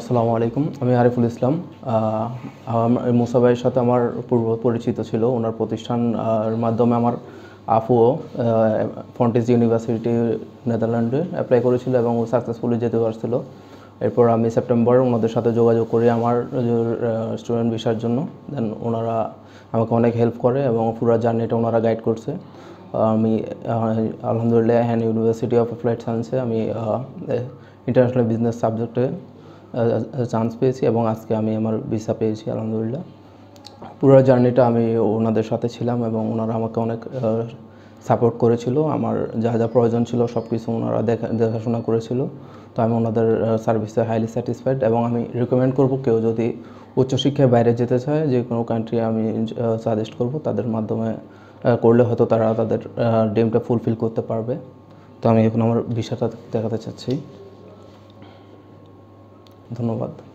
আসসালামু আলাইকুম আমি আরিফুল ইসলাম মুসা ভাইয়ের সাথে আমার পূর্ব পরিচিত ছিল ওনার প্রতিষ্ঠান মাধ্যমে আমার আফুও ফন্টেজ ইউনিভার্সিটি নেদারল্যান্ডে অ্যাপ্লাই করেছিল এবং ও সাকসেসফুলি যেতে পারছিল এরপর আমি সেপ্টেম্বর ওনাদের সাথে যোগাযোগ করি আমার স্টুডেন্ট ভিসার জন্য দেন ওনারা আমাকে অনেক হেল্প করে এবং পুরো জার্নিটা ওনারা গাইড করছে আমি আলহামদুলিল্লাহ হ্যান ইউনিভার্সিটি অফ অ্যাপ্লাইড সায়েন্সে আমি ইন্টারন্যাশনাল বিজনেস সাবজেক্টে চান্স পেয়েছি এবং আজকে আমি আমার ভিসা পেয়েছি আলহামদুলিল্লাহ পুরো জার্নিটা আমি ওনাদের সাথে ছিলাম এবং ওনারা আমাকে অনেক সাপোর্ট করেছিল আমার যা যা প্রয়োজন ছিল সব কিছু ওনারা দেখা দেখাশোনা করেছিল তো আমি ওনাদের সার্ভিসে হাইলি স্যাটিসফাইড এবং আমি রিকমেন্ড করব কেউ যদি উচ্চশিক্ষায় বাইরে যেতে চায় যে কোনো কান্ট্রি আমি সাজেস্ট করব তাদের মাধ্যমে করলে হয়তো তারা তাদের ড্রিমটা ফুলফিল করতে পারবে তো আমি এখন আমার বিষয়টা দেখাতে চাচ্ছি धन्यवाद